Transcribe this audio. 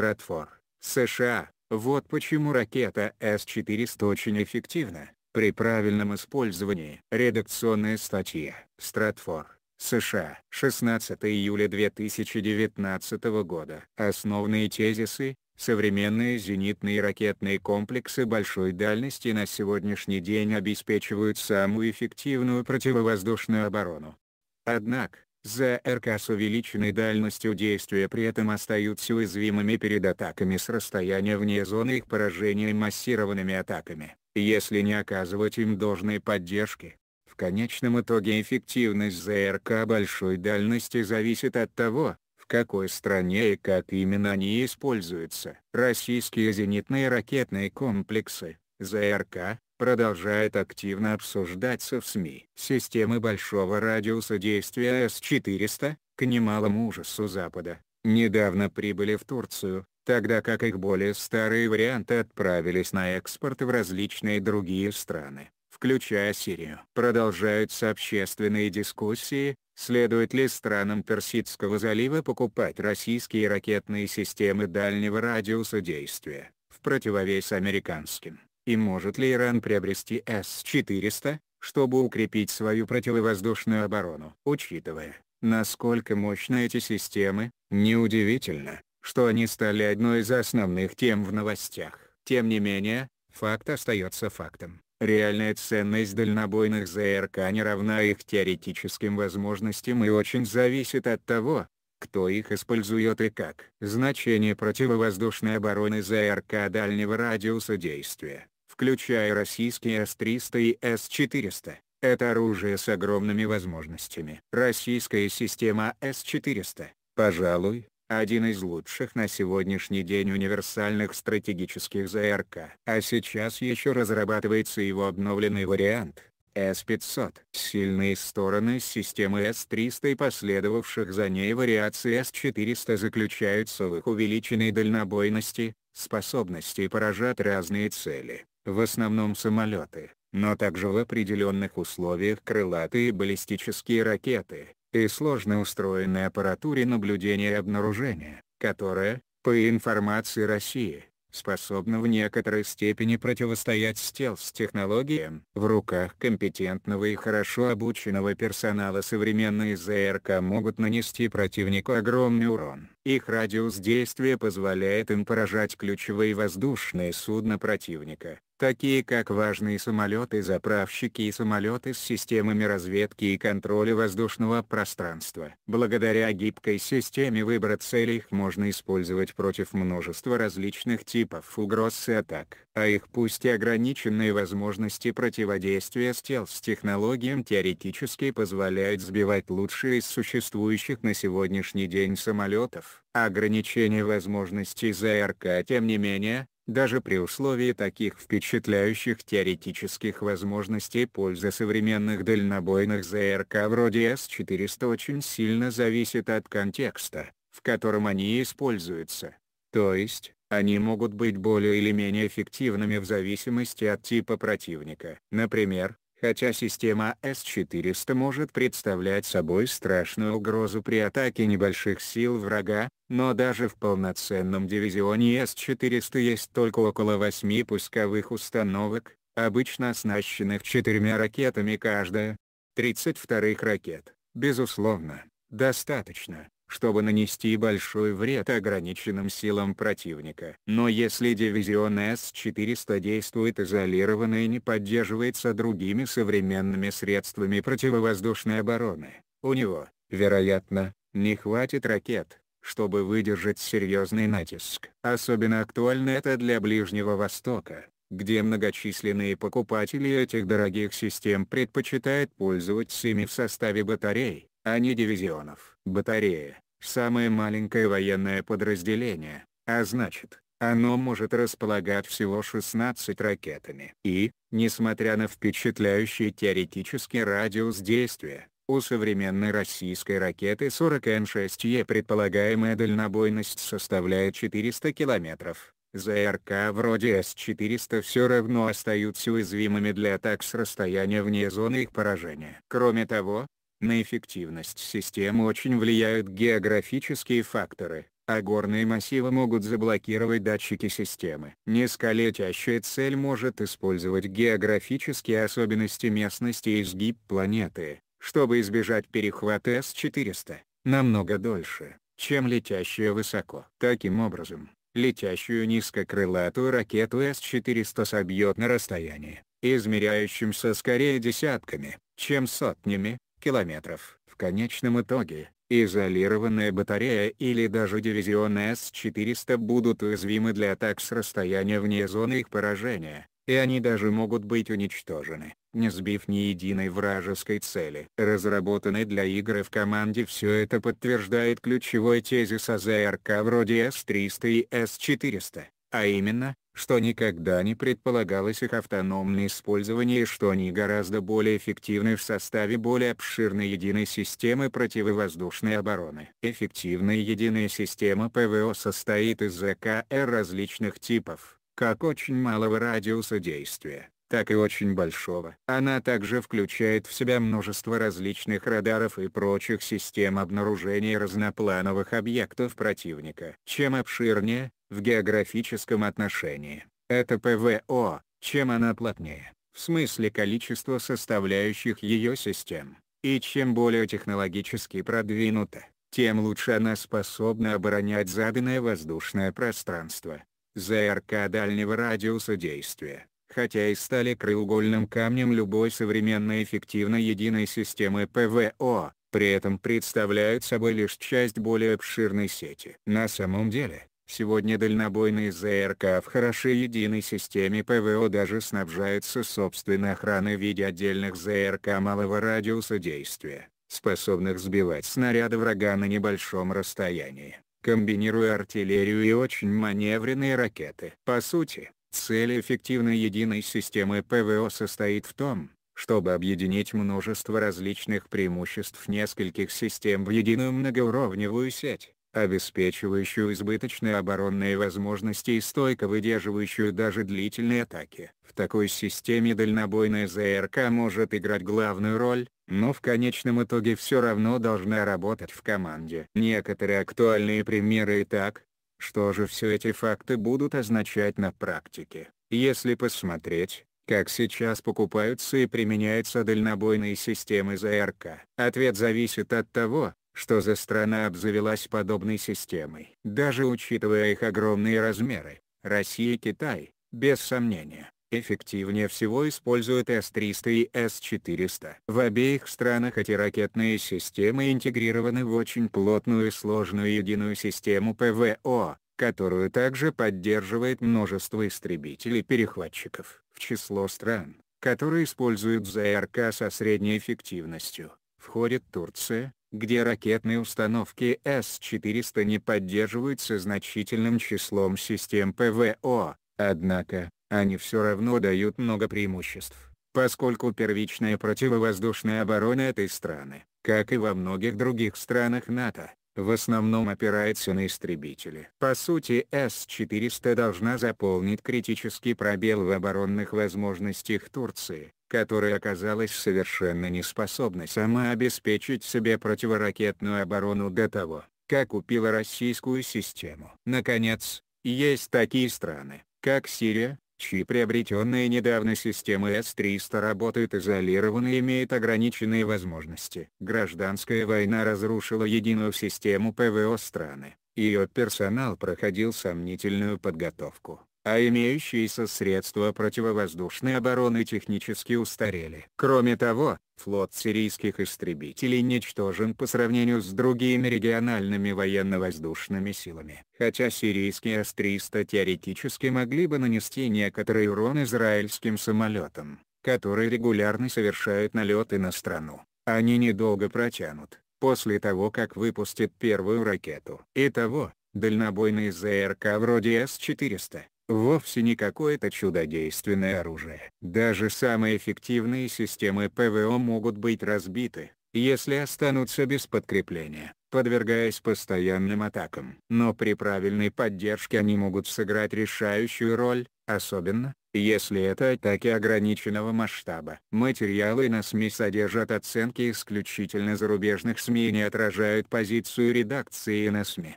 Стратфор, США. Вот почему ракета С-400 очень эффективна, при правильном использовании. Редакционная статья. Стратфор. США. 16 июля 2019 года. Основные тезисы. Современные зенитные ракетные комплексы большой дальности на сегодняшний день обеспечивают самую эффективную противовоздушную оборону. Однако, ЗРК с увеличенной дальностью действия при этом остаются уязвимыми перед атаками с расстояния вне зоны их поражения массированными атаками, если не оказывать им должной поддержки. В конечном итоге эффективность ЗРК большой дальности зависит от того, в какой стране и как именно они используются. Российские зенитные ракетные комплексы, ЗРК, продолжает активно обсуждаться в СМИ. Системы большого радиуса действия С-400, к немалому ужасу Запада, недавно прибыли в Турцию, тогда как их более старые варианты отправились на экспорт в различные другие страны, включая Сирию. Продолжаются общественные дискуссии, следует ли странам Персидского залива покупать российские ракетные системы дальнего радиуса действия, в противовес американским. И может ли Иран приобрести С-400, чтобы укрепить свою противовоздушную оборону? Учитывая, насколько мощны эти системы, неудивительно, что они стали одной из основных тем в новостях. Тем не менее, факт остается фактом. Реальная ценность дальнобойных ЗРК не равна их теоретическим возможностям и очень зависит от того, кто их использует и как. Значение противовоздушной обороны ЗРК дальнего радиуса действия, включая российские С-300 и С-400. Это оружие с огромными возможностями. Российская система С-400, пожалуй, один из лучших на сегодняшний день универсальных стратегических ЗРК. А сейчас еще разрабатывается его обновленный вариант – с 500 Сильные стороны системы с 300 и последовавших за ней вариаций с 400 заключаются в их увеличенной дальнобойности, способности поражать разные цели, в основном самолеты, но также в определенных условиях крылатые баллистические ракеты, и сложно устроенной аппаратуре наблюдения и обнаружения, которая, по информации России, способна в некоторой степени противостоять стелс-технологиям. В руках компетентного и хорошо обученного персонала современные ЗРК могут нанести противнику огромный урон. Их радиус действия позволяет им поражать ключевые воздушные судна противника, такие как важные самолеты-заправщики и самолеты с системами разведки и контроля воздушного пространства. Благодаря гибкой системе выбора целей их можно использовать против множества различных типов угроз и атак, а их пусть и ограниченные возможности противодействия стелс-технологиям теоретически позволяют сбивать лучшие из существующих на сегодняшний день самолетов. Ограничение возможностей ЗРК тем не менее, даже при условии таких впечатляющих теоретических возможностей польза современных дальнобойных ЗРК вроде С-400 очень сильно зависит от контекста, в котором они используются. То есть, они могут быть более или менее эффективными в зависимости от типа противника. Например, Хотя система С-400 может представлять собой страшную угрозу при атаке небольших сил врага, но даже в полноценном дивизионе С-400 есть только около 8 пусковых установок, обычно оснащенных четырьмя ракетами каждая. 32-х ракет, безусловно, достаточно, чтобы нанести большой вред ограниченным силам противника. Но если дивизион С-400 действует изолированно и не поддерживается другими современными средствами противовоздушной обороны, у него, вероятно, не хватит ракет, чтобы выдержать серьезный натиск. Особенно актуально это для Ближнего Востока, где многочисленные покупатели этих дорогих систем предпочитают пользоваться ими в составе батарей, а не дивизионов. Батарея – самое маленькое военное подразделение, а значит, оно может располагать всего 16 ракетами. И, несмотря на впечатляющий теоретический радиус действия, у современной российской ракеты 40Н6Е предполагаемая дальнобойность составляет 400 км. ЗРК вроде С-400 все равно остаются уязвимыми для атак с расстояния вне зоны их поражения. Кроме того, на эффективность системы очень влияют географические факторы, а горные массивы могут заблокировать датчики системы. Низколетящая цель может использовать географические особенности местности и изгиб планеты, чтобы избежать перехвата С-400, намного дольше, чем летящая высоко. Таким образом, летящую низкокрылатую ракету С-400 собьет на расстоянии, измеряющемся скорее десятками, чем сотнями, километров. В конечном итоге, изолированная батарея или даже дивизион С-400 будут уязвимы для атак с расстояния вне зоны их поражения, и они даже могут быть уничтожены не сбив ни единой вражеской цели. Разработанный для игры в команде все это подтверждает ключевой тезис АЗРК вроде С-300 и С-400, а именно, что никогда не предполагалось их автономное использование и что они гораздо более эффективны в составе более обширной единой системы противовоздушной обороны. Эффективная единая система ПВО состоит из ЗКР различных типов, как очень малого радиуса действия так и очень большого. Она также включает в себя множество различных радаров и прочих систем обнаружения разноплановых объектов противника. Чем обширнее, в географическом отношении, это ПВО, чем она плотнее, в смысле количество составляющих ее систем, и чем более технологически продвинута, тем лучше она способна оборонять заданное воздушное пространство, ЗРК дальнего радиуса действия хотя и стали краеугольным камнем любой современной эффективной единой системы ПВО, при этом представляют собой лишь часть более обширной сети. На самом деле, сегодня дальнобойные ЗРК в хорошей единой системе ПВО даже снабжаются собственной охраной в виде отдельных ЗРК малого радиуса действия, способных сбивать снаряды врага на небольшом расстоянии комбинируя артиллерию и очень маневренные ракеты. По сути, Цель эффективной единой системы ПВО состоит в том, чтобы объединить множество различных преимуществ нескольких систем в единую многоуровневую сеть, обеспечивающую избыточные оборонные возможности и стойко выдерживающую даже длительные атаки. В такой системе дальнобойная ЗРК может играть главную роль, но в конечном итоге все равно должна работать в команде. Некоторые актуальные примеры и так, что же все эти факты будут означать на практике? Если посмотреть, как сейчас покупаются и применяются дальнобойные системы ЗРК. Ответ зависит от того, что за страна обзавелась подобной системой. Даже учитывая их огромные размеры, Россия и Китай, без сомнения, эффективнее всего используют С-300 и С-400. В обеих странах эти ракетные системы интегрированы в очень плотную и сложную единую систему ПВО, которую также поддерживает множество истребителей-перехватчиков. В число стран, которые используют ЗРК со средней эффективностью, входит Турция, где ракетные установки С-400 не поддерживаются значительным числом систем ПВО, однако, они все равно дают много преимуществ, поскольку первичная противовоздушная оборона этой страны, как и во многих других странах НАТО, в основном опирается на истребители. По сути С-400 должна заполнить критический пробел в оборонных возможностях Турции, которая оказалась совершенно неспособна сама обеспечить себе противоракетную оборону до того, как купила российскую систему. Наконец, есть такие страны, как Сирия, чьи приобретенные недавно системы С-300 работают изолированно и имеют ограниченные возможности. Гражданская война разрушила единую систему ПВО страны, ее персонал проходил сомнительную подготовку а имеющиеся средства противовоздушной обороны технически устарели. Кроме того, флот сирийских истребителей ничтожен по сравнению с другими региональными военно-воздушными силами. Хотя сирийские С-300 теоретически могли бы нанести некоторый урон израильским самолетам, которые регулярно совершают налеты на страну, они недолго протянут, после того как выпустят первую ракету. Итого, дальнобойные ЗРК вроде С-400, вовсе не какое-то чудодейственное оружие. Даже самые эффективные системы ПВО могут быть разбиты, если останутся без подкрепления, подвергаясь постоянным атакам. Но при правильной поддержке они могут сыграть решающую роль, особенно, если это атаки ограниченного масштаба. Материалы на СМИ содержат оценки исключительно зарубежных СМИ и не отражают позицию редакции на СМИ.